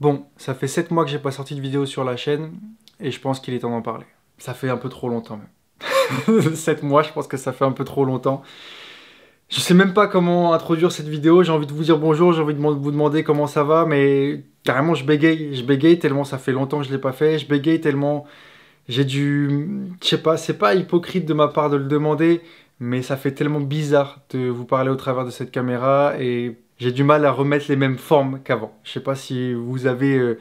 Bon, ça fait 7 mois que j'ai pas sorti de vidéo sur la chaîne et je pense qu'il est temps d'en parler. Ça fait un peu trop longtemps même. 7 mois, je pense que ça fait un peu trop longtemps. Je sais même pas comment introduire cette vidéo, j'ai envie de vous dire bonjour, j'ai envie de vous demander comment ça va, mais carrément je bégaye, je bégaye tellement ça fait longtemps que je l'ai pas fait, je bégaye tellement j'ai dû... Je sais pas, c'est pas hypocrite de ma part de le demander, mais ça fait tellement bizarre de vous parler au travers de cette caméra et j'ai du mal à remettre les mêmes formes qu'avant. Je sais pas si vous avez euh,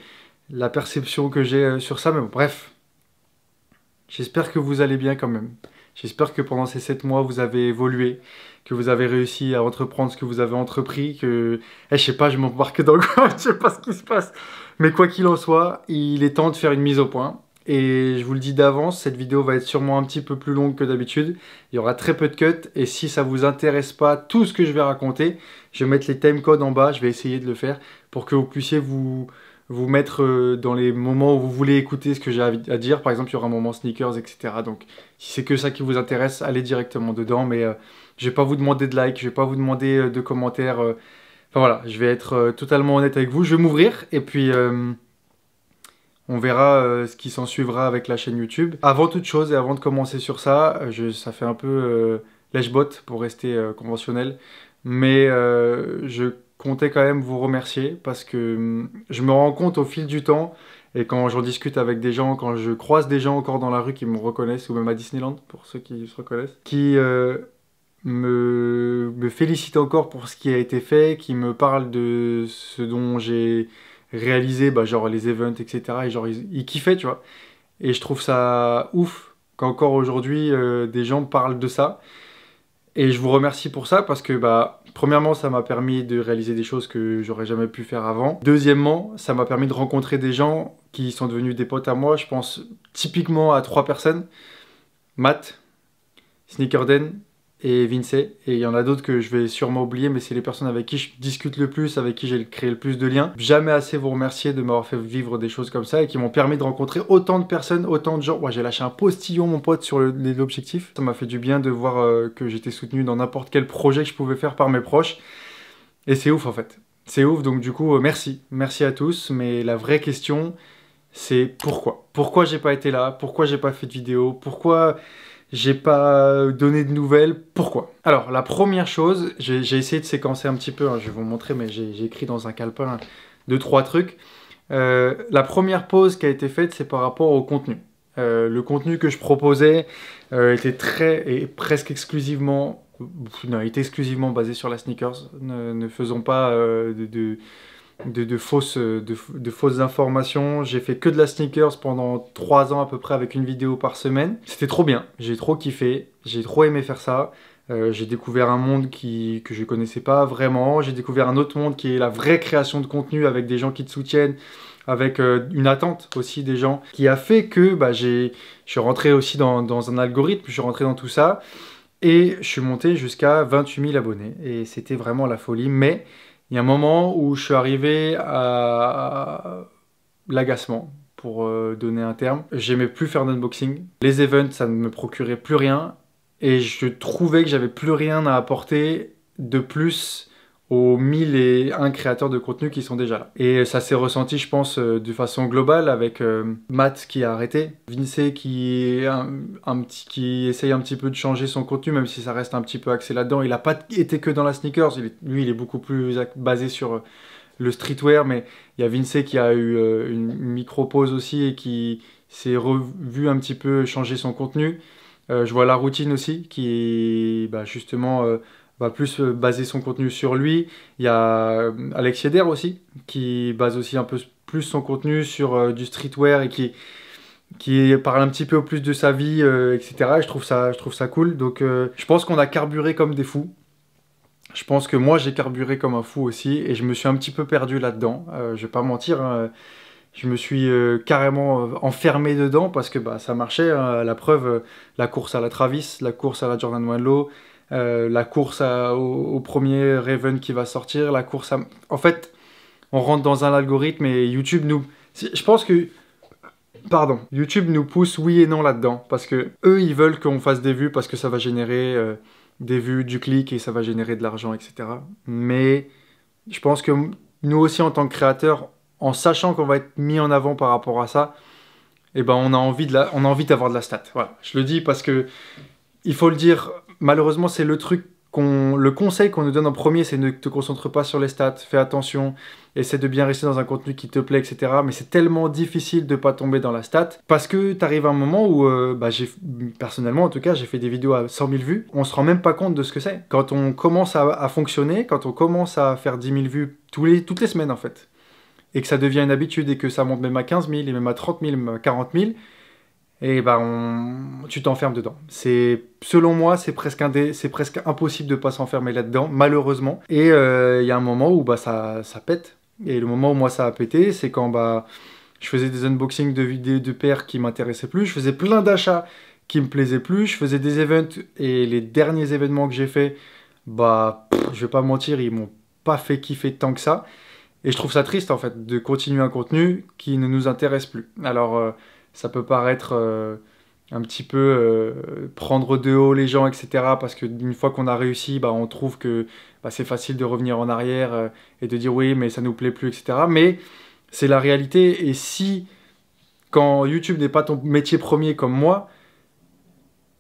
la perception que j'ai euh, sur ça, mais bref. J'espère que vous allez bien quand même. J'espère que pendant ces 7 mois, vous avez évolué, que vous avez réussi à entreprendre ce que vous avez entrepris, que... Eh, je sais pas, je m'embarque dans quoi, je sais pas ce qui se passe. Mais quoi qu'il en soit, il est temps de faire une mise au point. Et je vous le dis d'avance, cette vidéo va être sûrement un petit peu plus longue que d'habitude. Il y aura très peu de cuts. Et si ça vous intéresse pas tout ce que je vais raconter, je vais mettre les time codes en bas. Je vais essayer de le faire pour que vous puissiez vous, vous mettre euh, dans les moments où vous voulez écouter ce que j'ai à dire. Par exemple, il y aura un moment sneakers, etc. Donc, si c'est que ça qui vous intéresse, allez directement dedans. Mais je euh, je vais pas vous demander de like, je vais pas vous demander euh, de commentaires. Enfin voilà, je vais être totalement honnête avec vous. Je vais m'ouvrir et puis. On verra euh, ce qui s'en suivra avec la chaîne YouTube. Avant toute chose et avant de commencer sur ça, euh, je, ça fait un peu euh, lèche-bot pour rester conventionnel, mais je comptais quand même vous remercier parce que mm, je me rends compte au fil du temps et quand j'en discute avec des gens, quand je croise des gens encore dans la rue qui me reconnaissent ou même à Disneyland pour ceux qui se reconnaissent, qui me, me félicitent encore pour ce qui a été fait, qui me parlent de ce dont j'ai réaliser bah, genre les events, etc. Et genre ils, kiffaient, tu vois. Et je trouve ça ouf qu'encore aujourd'hui euh, des gens parlent de ça. Et je vous remercie pour ça parce que bah premièrement ça m'a permis de réaliser des choses que j'aurais jamais pu faire avant. Deuxièmement, ça m'a permis de rencontrer des gens qui sont devenus des potes à moi. Je pense typiquement à trois personnes. Matt, Sneakerden et Vince. Et il y en a d'autres que je vais sûrement oublier, mais c'est les personnes avec qui je discute le plus, avec qui j'ai créé le plus de liens. Jamais assez vous remercier de m'avoir fait vivre des choses comme ça et qui m'ont permis de rencontrer autant de personnes, autant de gens. Ouais, j'ai lâché un postillon, mon pote, sur l'objectif. Ça m'a fait du bien de voir euh, que j'étais soutenu dans n'importe quel projet que je pouvais faire par mes proches. Et c'est ouf en fait. C'est ouf, donc du coup, euh, merci. Merci à tous, mais la vraie question, c'est pourquoi Pourquoi j'ai pas été là Pourquoi j'ai pas fait de vidéo Pourquoi j'ai pas donné de nouvelles. Pourquoi Alors, la première chose, j'ai essayé de séquencer un petit peu, hein, je vais vous montrer, mais j'ai écrit dans un calepin deux, trois trucs. Euh, la première pause qui a été faite, c'est par rapport au contenu. Euh, le contenu que je proposais euh, était très et presque exclusivement, était exclusivement basé sur la sneakers. Ne, faisons pas de de, fausses, euh, de, fausses informations. J'ai fait que de la sneakers pendant 3 ans à peu près avec une vidéo par semaine. C'était trop bien, j'ai trop kiffé, j'ai trop aimé faire ça. Euh, j'ai découvert un monde qui, que je ne connaissais pas vraiment. J'ai découvert un autre monde qui est la vraie création de contenu avec des gens qui te soutiennent, avec euh, une attente aussi des gens, qui a fait que bah, je suis rentré aussi dans, dans un algorithme, je suis rentré dans tout ça. Et je suis monté jusqu'à 28 000 abonnés. Et c'était vraiment la folie. Mais il y a un moment où je suis arrivé à l'agacement, pour euh, donner un terme. J'aimais plus faire d'unboxing. Les events, ça ne me procurait plus rien. Et je trouvais que j'avais plus rien à apporter de plus aux mille et un créateurs de contenu qui sont déjà là. Et ça s'est ressenti, je pense, euh, de façon globale avec euh, Matt qui a arrêté, Vince qui, un, petit, qui essaye un petit peu de changer son contenu, même si ça reste un petit peu axé là-dedans. Il n'a pas été que dans la sneakers, lui il est beaucoup plus basé sur euh, le streetwear, mais il y a Vince qui a eu une micro-pause aussi et qui s'est revu un petit peu changer son contenu. je vois la routine aussi qui bah, justement va plus euh, baser son contenu sur lui. Il y a euh, Alex Yeder aussi, qui base aussi un peu plus son contenu sur euh, du streetwear et qui, qui parle un petit peu plus de sa vie, etc. je trouve ça, je trouve ça cool. Donc, je pense qu'on a carburé comme des fous. Je pense que moi, j'ai carburé comme un fou aussi, et je me suis un petit peu perdu là-dedans. Je je vais pas mentir. Hein. Je me suis carrément enfermé dedans parce que bah, ça marchait. Hein. La preuve, la course à la Travis, la course à la Jordan Wanlow, euh, la course au, premier Raven qui va sortir, la course En fait, on rentre dans un algorithme et YouTube nous... Je pense que... Pardon, YouTube nous pousse oui et non là-dedans, parce que eux, ils veulent qu'on fasse des vues parce que ça va générer euh, des vues, du clic et ça va générer de l'argent, etc. Mais je pense que nous aussi, en tant que créateurs, en sachant qu'on va être mis en avant par rapport à ça, eh ben on a envie de la, on a envie d'avoir de la stat. Voilà, je le dis parce que il faut le dire malheureusement, c'est le truc qu'on, le conseil qu'on nous donne en premier, c'est ne te concentre pas sur les stats, fais attention, essaie de bien rester dans un contenu qui te plaît, etc. Mais c'est tellement difficile de ne pas tomber dans la stat parce que tu arrives à un moment où, euh, bah, personnellement en tout cas, j'ai fait des vidéos à 100 000 vues, on se rend même pas compte de ce que c'est. Quand on commence à, fonctionner, quand on commence à faire 10 000 vues toutes les semaines en fait, et que ça devient une habitude et que ça monte même à 15 000 et même à 30 000, 40 000, et ben tu t'enfermes dedans. C'est selon moi c'est presque c'est presque impossible de pas s'enfermer là-dedans malheureusement. Et euh, il y a un moment où bah ça ça pète. Et le moment où moi ça a pété, c'est quand bah je faisais des unboxings de vidéos de paires qui m'intéressaient plus, je faisais plein d'achats qui me plaisaient plus, je faisais des events et les derniers événements que j'ai faits, bah ne je vais pas mentir, ils m'ont pas fait kiffer tant que ça. Et je trouve ça triste en fait de continuer un contenu qui ne nous intéresse plus. Alors euh, ça peut paraître euh, un petit peu euh, prendre de haut les gens, etc. Parce que fois qu'on a réussi, bah, on trouve que bah, c'est facile de revenir en arrière euh, et de dire oui, mais ça nous plaît plus, etc. Mais c'est la réalité. Et si, quand YouTube n'est pas ton métier premier comme moi,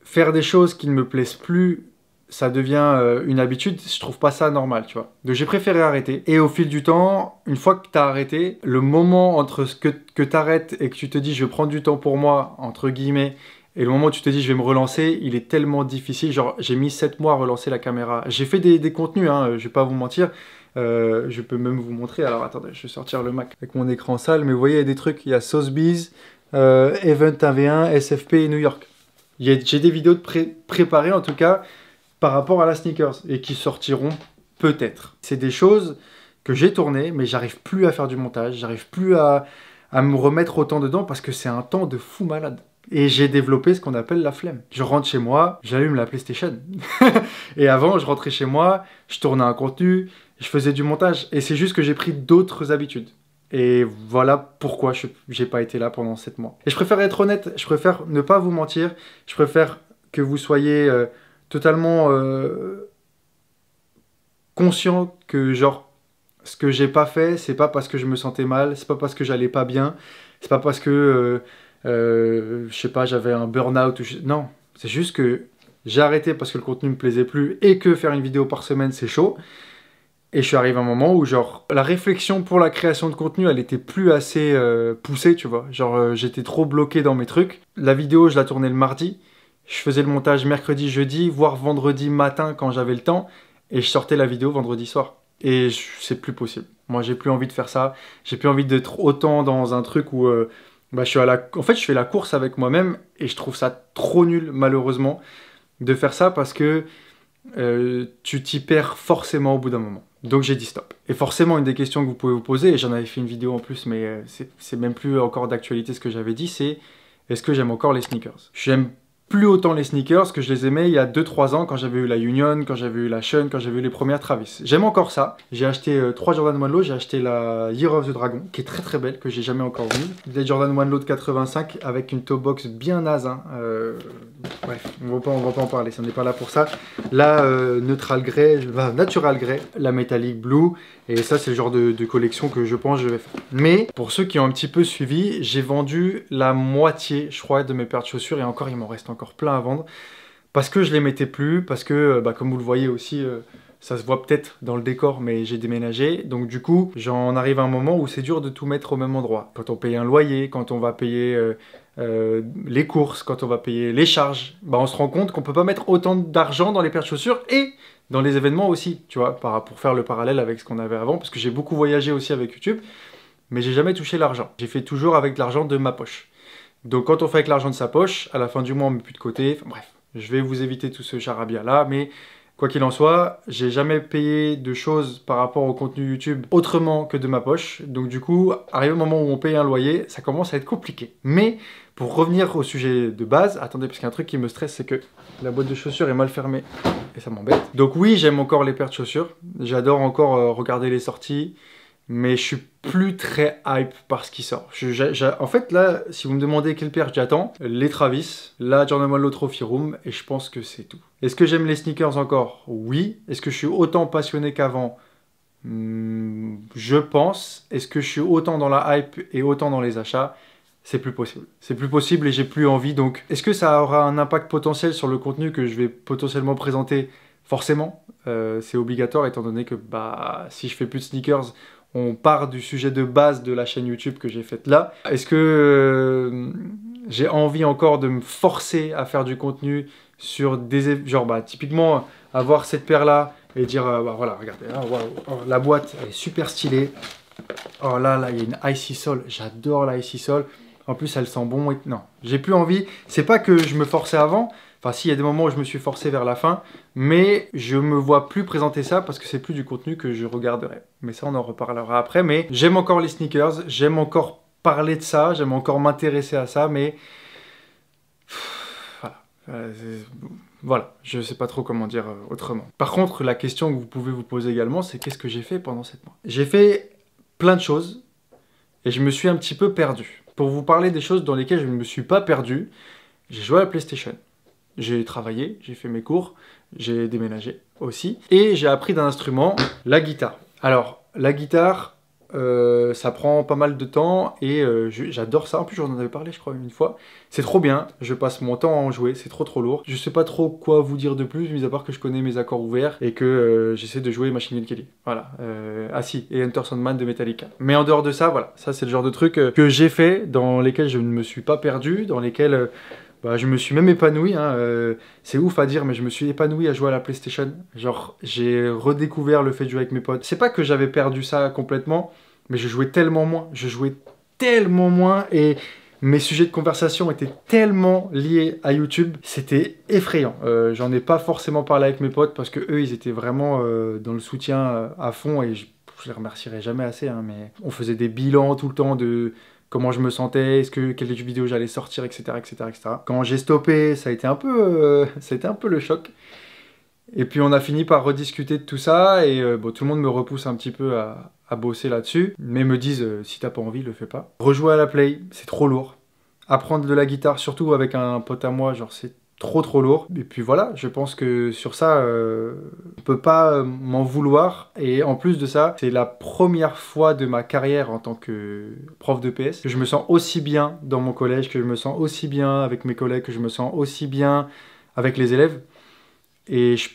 faire des choses qui ne me plaisent plus ça devient euh, une habitude, je trouve pas ça normal, tu vois. Donc j'ai préféré arrêter. Et au fil du temps, une fois que t'as arrêté, le moment entre ce que, que t'arrêtes et que tu te dis je prends du temps pour moi, entre guillemets, et le moment où tu te dis je vais me relancer, il est tellement difficile. Genre j'ai mis 7 mois à relancer la caméra. J'ai fait des, des contenus, hein, je vais pas vous mentir. Euh, je peux même vous montrer. Alors attendez, je vais sortir le Mac avec mon écran sale. Mais vous voyez, il y a des trucs. Il y a Sotheby's, euh, Event 1v1, SFP et New York. J'ai des vidéos de préparées en tout cas par rapport à la sneakers et qui sortiront peut-être. C'est des choses que j'ai tournées, mais j'arrive plus à faire du montage, j'arrive plus à, me remettre autant dedans parce que c'est un temps de fou malade. Et j'ai développé ce qu'on appelle la flemme. Je rentre chez moi, j'allume la PlayStation. et avant, je rentrais chez moi, je tournais un contenu, je faisais du montage. Et c'est juste que j'ai pris d'autres habitudes. Et voilà pourquoi je n'ai pas été là pendant sept mois. Et je préfère être honnête, je préfère ne pas vous mentir, je préfère que vous soyez... Euh, totalement euh, conscient que genre ce que j'ai pas fait, c'est pas parce que je me sentais mal, c'est pas parce que j'allais pas bien, c'est pas parce que euh, euh, je sais pas, j'avais un burn-out non, c'est juste que j'ai arrêté parce que le contenu me plaisait plus et que faire une vidéo par semaine c'est chaud. Et je suis arrivé à un moment où genre la réflexion pour la création de contenu elle était plus assez poussée tu vois. Genre j'étais trop bloqué dans mes trucs. La vidéo je la tournais le mardi je faisais le montage mercredi, jeudi, voire vendredi matin quand j'avais le temps, et je sortais la vidéo vendredi soir. Et c'est plus possible. Moi, j'ai plus envie de faire ça. J'ai plus envie d'être autant dans un truc où euh, bah, je suis à la... En fait, je fais la course avec moi-même et je trouve ça trop nul, malheureusement, de faire ça parce que euh, tu t'y perds forcément au bout d'un moment. Donc j'ai dit stop. Et forcément, une des questions que vous pouvez vous poser, et j'en avais fait une vidéo en plus, mais euh, c'est même plus encore d'actualité ce que j'avais dit, c'est est-ce que j'aime encore les sneakers J'aime plus autant les sneakers que je les aimais il y a 2-3 ans quand j'avais eu la Union, quand j'avais eu la Shun, quand j'avais eu les premières Travis. J'aime encore ça. J'ai acheté 3 euh, Jordan One Low, j'ai acheté la Year of the Dragon qui est très très belle, que j'ai jamais encore vue. Des Jordan One Low de 85 avec une toe box bien naze. Hein. Euh, bref, on va, pas, va pas en parler, ça n'est pas là pour ça. La euh, Neutral Natural Gray la Metallic Blue, et ça c'est le genre de, de collection que je pense que je vais faire. Mais pour ceux qui ont un petit peu suivi, j'ai vendu la moitié, je crois, de mes paires de chaussures et encore il m'en reste encore encore plein à vendre. Parce que je les mettais plus, parce que, euh, bah, comme vous le voyez aussi, euh, ça se voit peut-être dans le décor, mais j'ai déménagé. Donc du coup, j'en arrive à un moment où c'est dur de tout mettre au même endroit. Quand on paye un loyer, quand on va payer euh, les courses, quand on va payer les charges, bah, on se rend compte qu'on peut pas mettre autant d'argent dans les paires de chaussures et dans les événements aussi, tu vois, pour faire le parallèle avec ce qu'on avait avant, parce que j'ai beaucoup voyagé aussi avec YouTube, mais j'ai jamais touché l'argent. J'ai fait toujours avec l'argent de ma poche. Donc quand on fait avec l'argent de sa poche, à la fin du mois on met plus de côté. bref, je vais vous éviter tout ce charabia là, mais quoi qu'il en soit, j'ai jamais payé de choses par rapport au contenu YouTube autrement que de ma poche. Donc du coup, arrivé au moment où on paye un loyer, ça commence à être compliqué. Mais pour revenir au sujet de base, attendez parce qu'un truc qui me stresse c'est que la boîte de chaussures est mal fermée et ça m'embête. Donc oui, j'aime encore les paires de chaussures. J'adore encore euh, regarder les sorties mais je suis plus très hype par ce qui sort. en fait, là, si vous me demandez quelle paire j'attends, les Travis, la Jordan 1 Trophy Room, et je pense que c'est tout. Est-ce que j'aime les sneakers encore Oui. Est-ce que je suis autant passionné qu'avant hmm, Je pense. Est-ce que je suis autant dans la hype et autant dans les achats c'est plus possible. C'est plus possible et j'ai plus envie. Donc, est-ce que ça aura un impact potentiel sur le contenu que je vais potentiellement présenter Forcément, euh, c'est obligatoire étant donné que bah, si je fais plus de sneakers, on part du sujet de base de la chaîne YouTube que j'ai faite là. Est-ce que euh, j'ai envie encore de me forcer à faire du contenu sur des... Genre, bah, typiquement, avoir cette paire-là et dire, euh, bah, voilà, regardez, hein, oh, la boîte elle est super stylée. Oh là, là, il y a une Icy Sol. J'adore la Icy Sol. En plus, elle sent bon. Et... Non, j'ai plus envie. C'est pas que je me forçais avant, Enfin, si, y a des moments où je me suis forcé vers la fin, mais je me vois plus présenter ça parce que c'est plus du contenu que je regarderai. Mais ça, on en reparlera après. Mais j'aime encore les sneakers, j'aime encore parler de ça, j'aime encore m'intéresser à ça, mais. Euh, voilà. je ne sais pas trop comment dire euh, autrement. Par contre, la question que vous pouvez vous poser également, c'est qu'est-ce que j'ai fait pendant cette mois J'ai fait plein de choses et je me suis un petit peu perdu. Pour vous parler des choses dans lesquelles je ne me suis pas perdu, j'ai joué à la PlayStation j'ai travaillé, j'ai fait mes cours, j'ai déménagé aussi, et j'ai appris d'un instrument, la guitare. Alors, la guitare, euh, ça prend pas mal de temps et euh, j'adore ça. En plus, j'en avais parlé, je crois, une fois. C'est trop bien, je passe mon temps à en jouer, c'est trop trop lourd. Je sais pas trop quoi vous dire de plus, mis à part que je connais mes accords ouverts et que euh, j'essaie de jouer Machine Gun Kelly. Voilà. ah si, et Enter Sandman de Metallica. Mais en dehors de ça, voilà, ça c'est le genre de truc que j'ai fait, dans lesquels je ne me suis pas perdu, dans lesquels bah, je me suis même épanoui. Hein, euh, c'est ouf à dire, mais je me suis épanoui à jouer à la PlayStation. Genre, j'ai redécouvert le fait de jouer avec mes potes. C'est pas que j'avais perdu ça complètement, mais je jouais tellement moins. Je jouais tellement moins et mes sujets de conversation étaient tellement liés à YouTube, c'était effrayant. Euh, j'en ai pas forcément parlé avec mes potes parce que eux, ils étaient vraiment euh, dans le soutien à fond et je, les remercierai jamais assez. Hein, mais on faisait des bilans tout le temps de comment je me sentais, est-ce que quelle vidéo j'allais sortir, etc., etc., etc. Quand j'ai stoppé, ça a été un peu, euh, un peu le choc. Et puis on a fini par rediscuter de tout ça et euh, bon, tout le monde me repousse un petit peu à, bosser là-dessus, mais me disent euh, si t'as pas envie, le fais pas. Rejouer à la play, c'est trop lourd. Apprendre de la guitare, surtout avec un pote à moi, genre c'est trop trop lourd. Et puis voilà, je pense que sur ça, euh, on peut pas euh, m'en vouloir. Et en plus de ça, c'est la première fois de ma carrière en tant que prof de PS que je me sens aussi bien dans mon collège, que je me sens aussi bien avec mes collègues, que je me sens aussi bien avec les élèves. Et je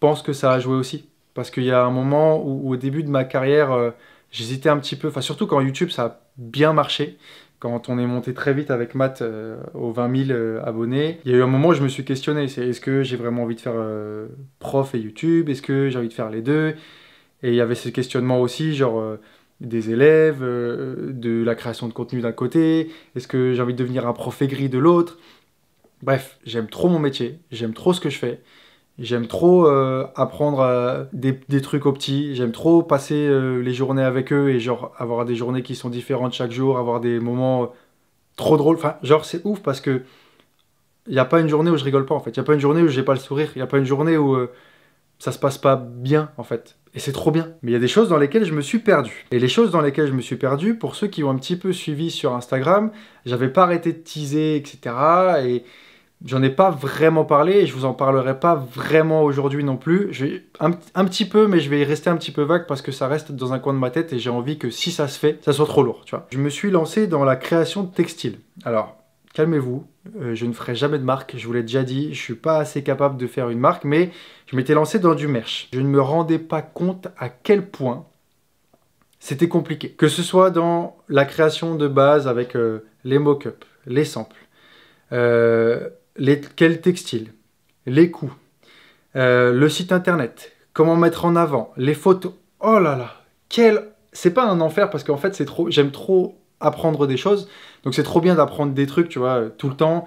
pense que ça a joué aussi. Parce qu'il y a un moment où, au début de ma carrière, euh, j'hésitais un petit peu, enfin surtout quand YouTube ça a bien marché, quand on est monté très vite avec Matt euh, aux 20 000 euh, abonnés, il y a eu un moment où je me suis questionné, est-ce que j'ai vraiment envie de faire euh, prof et YouTube Est-ce que j'ai envie de faire les deux Et il y avait ce questionnement aussi, genre des élèves, de la création de contenu d'un côté, est-ce que j'ai envie de devenir un prof aigri de l'autre Bref, j'aime trop mon métier, j'aime trop ce que je fais. J'aime trop euh, apprendre euh, des, trucs aux petits, j'aime trop passer euh, les journées avec eux et genre avoir des journées qui sont différentes chaque jour, avoir des moments trop drôles. Enfin, genre c'est ouf parce que il n'y a pas une journée où je rigole pas en fait, il n'y a pas une journée où j'ai pas le sourire, il n'y a pas une journée où ça se passe pas bien en fait. Et c'est trop bien. Mais il y a des choses dans lesquelles je me suis perdu. Et les choses dans lesquelles je me suis perdu, pour ceux qui ont un petit peu suivi sur Instagram, j'avais pas arrêté de teaser, etc. Et J'en ai pas vraiment parlé et je vous en parlerai pas vraiment aujourd'hui non plus. Je un, petit peu, mais je vais y rester un petit peu vague parce que ça reste dans un coin de ma tête et j'ai envie que si ça se fait, ça soit trop lourd, tu vois. Je me suis lancé dans la création de textiles. Alors, calmez-vous, euh, je ne ferai jamais de marque, je vous l'ai déjà dit, je suis pas assez capable de faire une marque, mais je m'étais lancé dans du merch. Je ne me rendais pas compte à quel point c'était compliqué. Que ce soit dans la création de base avec euh, les mock-ups, les samples, euh, quels textiles, les coûts, euh, le site internet, comment mettre en avant, les photos. Oh là là, quel... C'est pas un enfer parce qu'en fait, c'est trop... j'aime trop apprendre des choses. Donc c'est trop bien d'apprendre des trucs, tu vois, euh, tout le temps.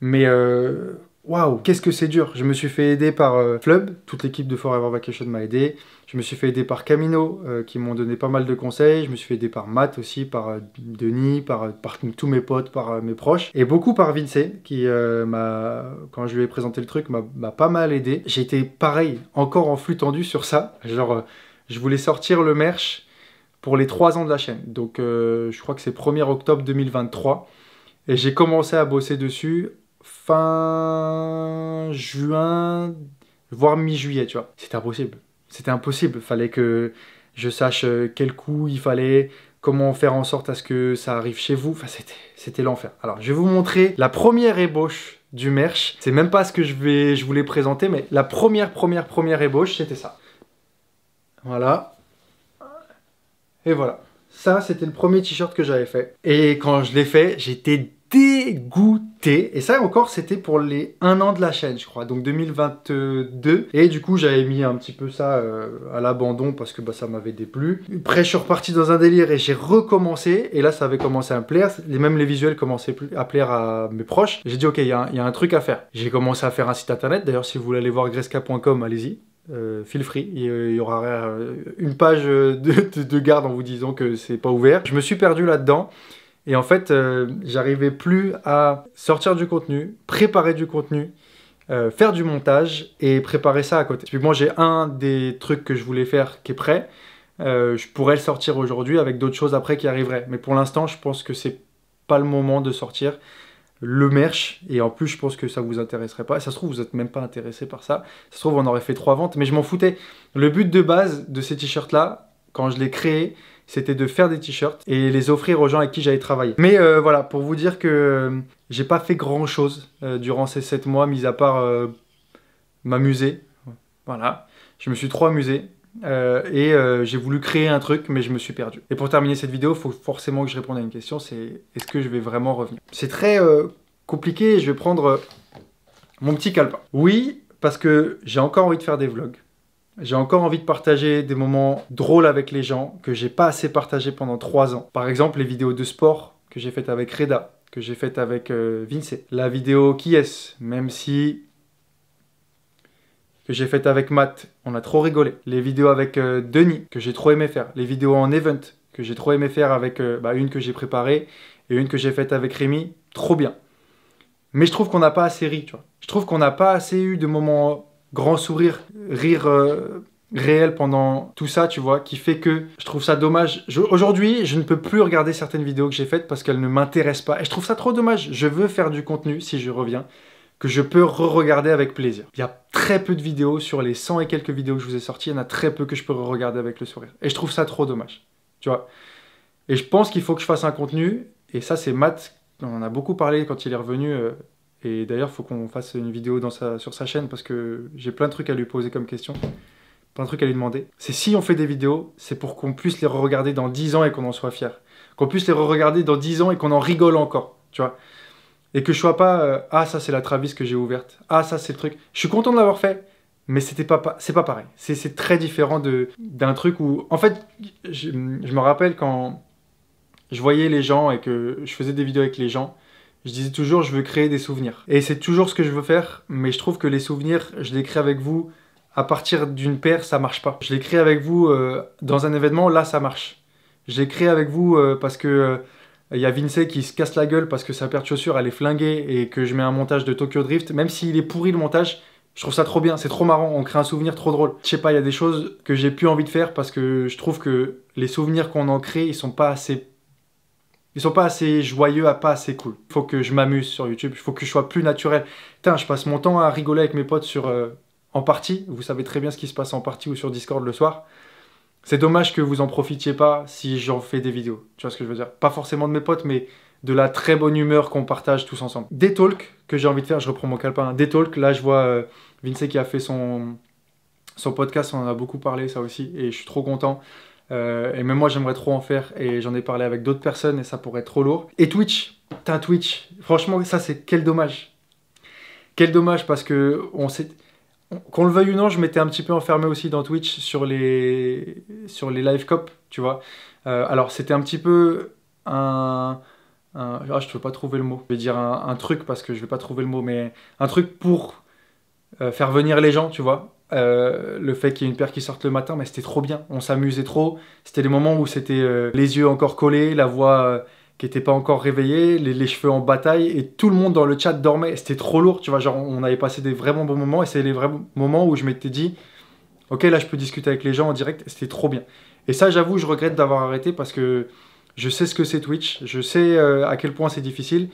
Mais euh, waouh, qu'est-ce que c'est dur. Je me suis fait aider par euh, Flub, toute l'équipe de Forever Vacation m'a aidé. Je me suis fait aider par Camino, euh, qui m'ont donné pas mal de conseils. Je me suis fait aider par Matt aussi, par euh, Denis, par, tous mes potes, par mes proches. Et beaucoup par Vince, qui m'a, quand je lui ai présenté le truc, m'a pas mal aidé. J'étais pareil, encore en flux tendu sur ça. Genre, je voulais sortir le merch pour les 3 ans de la chaîne. Donc, je crois que c'est 1er octobre 2023. Et j'ai commencé à bosser dessus fin juin, voire mi-juillet, tu vois. C'était impossible. C'était impossible. Fallait que je sache euh, quel coup il fallait, comment faire en sorte à ce que ça arrive chez vous. Enfin, c'était l'enfer. Alors, je vais vous montrer la première ébauche du merch. C'est même pas ce que je, vais, je voulais présenter, mais la première, première, première ébauche, c'était ça. Voilà. Et voilà. Ça, c'était le premier t-shirt que j'avais fait. Et quand je l'ai fait, j'étais dégoûté. Et ça encore, c'était pour les un an de la chaîne, je crois, donc 2022. Et du coup, j'avais mis un petit peu ça euh, à l'abandon parce que bah, ça m'avait déplu. Après, je suis reparti dans un délire et j'ai recommencé. Et là, ça avait commencé à me plaire. Et même les visuels commençaient à plaire à mes proches. J'ai dit, ok, il y, a un truc à faire. J'ai commencé à faire un site internet. D'ailleurs, si vous voulez aller voir gresca.com, allez-y. Euh, feel free, il y aura euh, une page de garde en vous disant que c'est pas ouvert. Je me suis perdu là-dedans. Et en fait, euh, j'arrivais plus à sortir du contenu, préparer du contenu, euh, faire du montage et préparer ça à côté. puis moi, j'ai un des trucs que je voulais faire qui est prêt. Euh, je pourrais le sortir aujourd'hui avec d'autres choses après qui arriveraient. Mais pour l'instant, je pense que c'est pas le moment de sortir le merch. Et en plus, je pense que ça vous intéresserait pas. Et Ça se trouve, vous êtes même pas intéressé par ça. Ça se trouve, on aurait fait trois ventes, mais je m'en foutais. Le but de base de ces t-shirts là, quand je les créé, c'était de faire des t-shirts et les offrir aux gens avec qui j'allais travailler. Mais euh, voilà, pour vous dire que euh, j'ai pas fait grand chose euh, durant ces 7 mois, mis à part m'amuser. Voilà, je me suis trop amusé. et j'ai voulu créer un truc mais je me suis perdu. Et pour terminer cette vidéo, il faut forcément que je réponde à une question, c'est est-ce que je vais vraiment revenir C'est très compliqué, je vais prendre mon petit calepin. Oui, parce que j'ai encore envie de faire des vlogs. J'ai encore envie de partager des moments drôles avec les gens que j'ai pas assez partagé pendant 3 ans. Par exemple, les vidéos de sport que j'ai faites avec Reda, que j'ai faites avec euh, Vincent, La vidéo qui est même si que j'ai faites avec Matt, on a trop rigolé. Les vidéos avec euh, Denis, que j'ai trop aimé faire. Les vidéos en event, que j'ai trop aimé faire avec euh, bah, une que j'ai préparée et une que j'ai faite avec Rémi, trop bien. Mais je trouve qu'on n'a pas assez ri, tu vois. Je trouve qu'on n'a pas assez eu de moments grand sourire, rire euh, réel pendant tout ça, tu vois, qui fait que je trouve ça dommage. Aujourd'hui, je ne peux plus regarder certaines vidéos que j'ai faites parce qu'elles ne m'intéressent pas. Et je trouve ça trop dommage. Je veux faire du contenu, si je reviens, que je peux re-regarder avec plaisir. Il y a très peu de vidéos sur les 100 et quelques vidéos que je vous ai sorties, il y en a très peu que je peux re-regarder avec le sourire. Et je trouve ça trop dommage, tu vois. Et je pense qu'il faut que je fasse un contenu, et ça c'est Matt, on en a beaucoup parlé quand il est revenu... Euh, et d'ailleurs, il faut qu'on fasse une vidéo dans sa, sur sa chaîne parce que j'ai plein de trucs à lui poser comme question, plein de trucs à lui demander. C'est si on fait des vidéos, c'est pour qu'on puisse les re-regarder dans 10 ans et qu'on en soit fier. Qu'on puisse les re-regarder dans 10 ans et qu'on en rigole encore, tu vois. Et que je sois pas euh, Ah, ça c'est la Travis que j'ai ouverte. Ah, ça c'est le truc. Je suis content de l'avoir fait, mais c'était pas, pas c'est pas pareil. C'est très différent d'un truc où... En fait, je me rappelle quand je voyais les gens et que je faisais des vidéos avec les gens je disais toujours, je veux créer des souvenirs. Et c'est toujours ce que je veux faire, mais je trouve que les souvenirs, je les crée avec vous à partir d'une paire, ça marche pas. Je les crée avec vous euh, dans un événement, là ça marche. Je les crée avec vous euh, parce que il euh, y a Vince qui se casse la gueule parce que sa paire de chaussures elle est flinguée et que je mets un montage de Tokyo Drift. Même s'il est pourri le montage, je trouve ça trop bien, c'est trop marrant, on crée un souvenir trop drôle. Je sais pas, il y a des choses que j'ai plus envie de faire parce que je trouve que les souvenirs qu'on en crée, ils sont pas assez ils sont pas assez joyeux, pas assez cool. Il Faut que je m'amuse sur YouTube, il faut que je sois plus naturel. Putain, je passe mon temps à rigoler avec mes potes sur euh, en partie. Vous savez très bien ce qui se passe en partie ou sur Discord le soir. C'est dommage que vous en profitiez pas si j'en fais des vidéos. Tu vois ce que je veux dire Pas forcément de mes potes, mais de la très bonne humeur qu'on partage tous ensemble. Des talks que j'ai envie de faire, je reprends mon calepin. Hein. Des talks, là je vois euh, Vince qui a fait son, son podcast, on en a beaucoup parlé ça aussi, et je suis trop content. Euh, et même moi, j'aimerais trop en faire et j'en ai parlé avec d'autres personnes et ça pourrait être trop lourd. Et Twitch, t'as Twitch. Franchement, ça, c'est quel dommage. Quel dommage parce que on sait Qu'on le veuille ou non, je m'étais un petit peu enfermé aussi dans Twitch sur les, sur les live cop, tu vois. Euh, alors, c'était un petit peu un. Ah, je ne peux pas trouver le mot. Je vais dire un, truc parce que je vais pas trouver le mot, mais un truc pour euh, faire venir les gens, tu vois. Euh, le fait qu'il y ait une paire qui sorte le matin, mais c'était trop bien. On s'amusait trop. C'était des moments où c'était euh, les yeux encore collés, la voix euh, qui n'était pas encore réveillée, les, cheveux en bataille, et tout le monde dans le chat dormait. C'était trop lourd, tu vois. Genre, on avait passé des vraiment bons moments, et c'est les vrais moments où je m'étais dit, ok, là, je peux discuter avec les gens en direct. C'était trop bien. Et ça, j'avoue, je regrette d'avoir arrêté parce que je sais ce que c'est Twitch, je sais à quel point c'est difficile,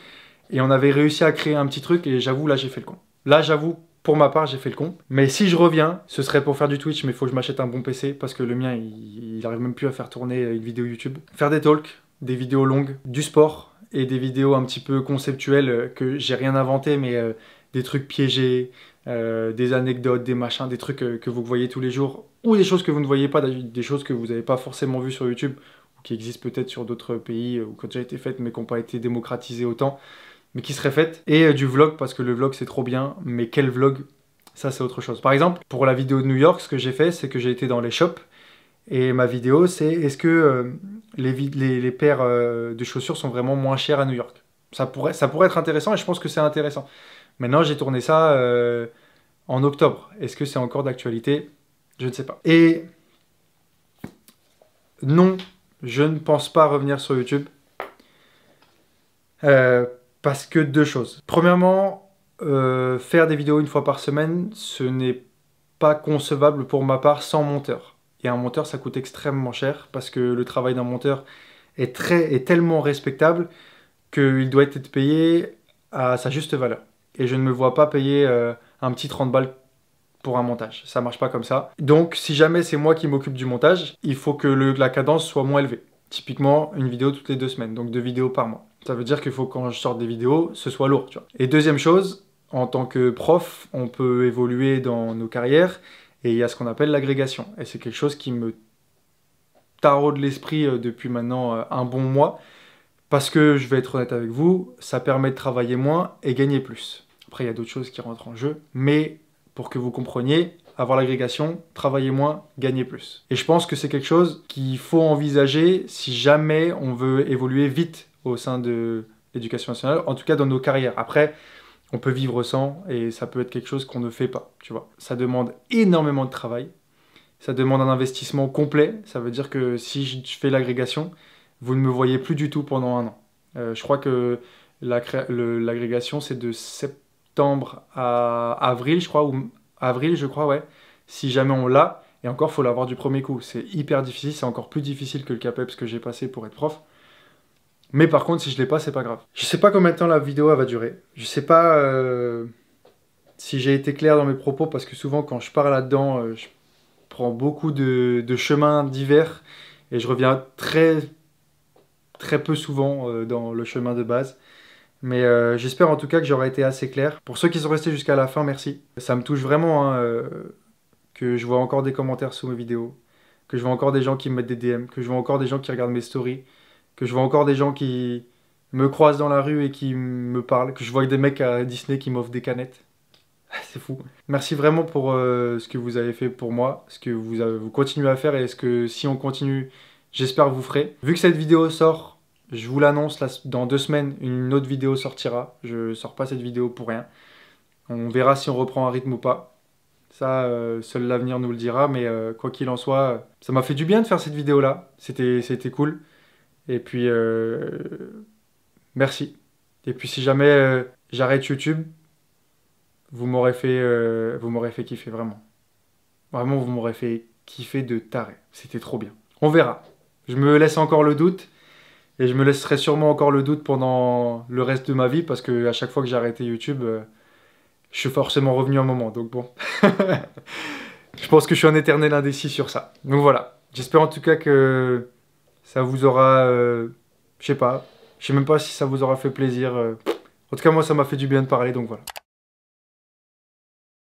et on avait réussi à créer un petit truc. Et j'avoue, là, j'ai fait le con. Là, j'avoue, pour ma part, j'ai fait le con. Mais si je reviens, ce serait pour faire du Twitch, mais il faut que je m'achète un bon PC parce que le mien, il, n'arrive même plus à faire tourner euh, une vidéo YouTube. Faire des talks, des vidéos longues, du sport et des vidéos un petit peu conceptuelles euh, que j'ai rien inventé, mais euh, des trucs piégés, des anecdotes, des machins, des trucs que vous voyez tous les jours ou des choses que vous ne voyez pas, des choses que vous n'avez pas forcément vues sur YouTube ou qui existent peut-être sur d'autres pays ou qui ont déjà été faites mais qui n'ont pas été démocratisées autant mais qui serait faite, et euh, du vlog, parce que le vlog c'est trop bien, mais quel vlog ça c'est autre chose. Par exemple, pour la vidéo de New York, ce que j'ai fait, c'est que j'ai été dans les shops, et ma vidéo c'est est-ce que euh, les, paires euh, de chaussures sont vraiment moins chères à New York ça pourrait, ça pourrait être intéressant, et je pense que c'est intéressant. Maintenant, j'ai tourné ça en octobre. Est-ce que c'est encore d'actualité Je ne sais pas. Et non, je ne pense pas revenir sur YouTube. Parce que deux choses. Premièrement, euh, faire des vidéos une fois par semaine, ce n'est pas concevable pour ma part sans monteur. Et un monteur, ça coûte extrêmement cher parce que le travail d'un monteur est, très, est tellement respectable qu'il doit être payé à sa juste valeur. Et je ne me vois pas payer euh, un petit 30 balles pour un montage. Ça marche pas comme ça. Donc, si jamais c'est moi qui m'occupe du montage, il faut que la cadence soit moins élevée. Typiquement, une vidéo toutes les deux semaines, donc deux vidéos par mois. Ça veut dire qu'il faut quand je sorte des vidéos, ce soit lourd, tu vois. Et deuxième chose, en tant que prof, on peut évoluer dans nos carrières et il y a ce qu'on appelle l'agrégation. Et c'est quelque chose qui me taraude l'esprit euh, depuis maintenant euh, un bon mois. Parce que je vais être honnête avec vous, ça permet de travailler moins et gagner plus. Après, il y a d'autres choses qui rentrent en jeu, mais pour que vous compreniez, avoir l'agrégation, travailler moins, gagner plus. Et je pense que c'est quelque chose qu'il faut envisager si jamais on veut évoluer vite au sein de l'éducation nationale, en tout cas dans nos carrières. Après, on peut vivre sans et ça peut être quelque chose qu'on ne fait pas, tu vois. Ça demande énormément de travail, ça demande un investissement complet. Ça veut dire que si je fais l'agrégation, vous ne me voyez plus du tout pendant un an. Euh, je crois que l'agrégation, c'est de septembre à avril, je crois, ou avril, je crois, ouais. Si jamais on l'a, et encore, faut l'avoir du premier coup. C'est hyper difficile, c'est encore plus difficile que le CAPEPS que j'ai passé pour être prof. Mais par contre, si je l'ai pas, c'est pas grave. Je sais pas combien de temps la vidéo va durer. Je sais pas euh, si j'ai été clair dans mes propos parce que souvent quand je parle là-dedans, euh, je prends beaucoup de, chemins divers et je reviens très très peu souvent euh, dans le chemin de base. Mais j'espère en tout cas que j'aurai été assez clair. Pour ceux qui sont restés jusqu'à la fin, merci. Ça me touche vraiment hein, que je vois encore des commentaires sous mes vidéos, que je vois encore des gens qui me mettent des DM, que je vois encore des gens qui regardent mes stories que je vois encore des gens qui me croisent dans la rue et qui me parlent, que je vois des mecs à Disney qui m'offrent des canettes. C'est fou. Merci vraiment pour euh, ce que vous avez fait pour moi, ce que vous, continuez à faire et ce que si on continue, j'espère vous ferez. Vu que cette vidéo sort, je vous l'annonce, dans deux semaines, une autre vidéo sortira. Je sors pas cette vidéo pour rien. On verra si on reprend un rythme ou pas. Ça, euh, seul l'avenir nous le dira, mais euh, quoi qu'il en soit, ça m'a fait du bien de faire cette vidéo-là. C'était cool. Et puis, euh, merci. Et puis, si jamais euh, j'arrête YouTube, vous m'aurez fait, euh, vous m'aurez fait kiffer vraiment. Vraiment, vous m'aurez fait kiffer de taré. C'était trop bien. On verra. Je me laisse encore le doute. Et je me laisserai sûrement encore le doute pendant le reste de ma vie parce que à chaque fois que j'ai arrêté YouTube, je suis forcément revenu un moment. Donc bon, je pense que je suis un éternel indécis sur ça. Donc voilà. J'espère en tout cas que ça vous aura, euh, je sais pas, je sais même pas si ça vous aura fait plaisir. Euh. En tout cas, moi, ça m'a fait du bien de parler, donc voilà.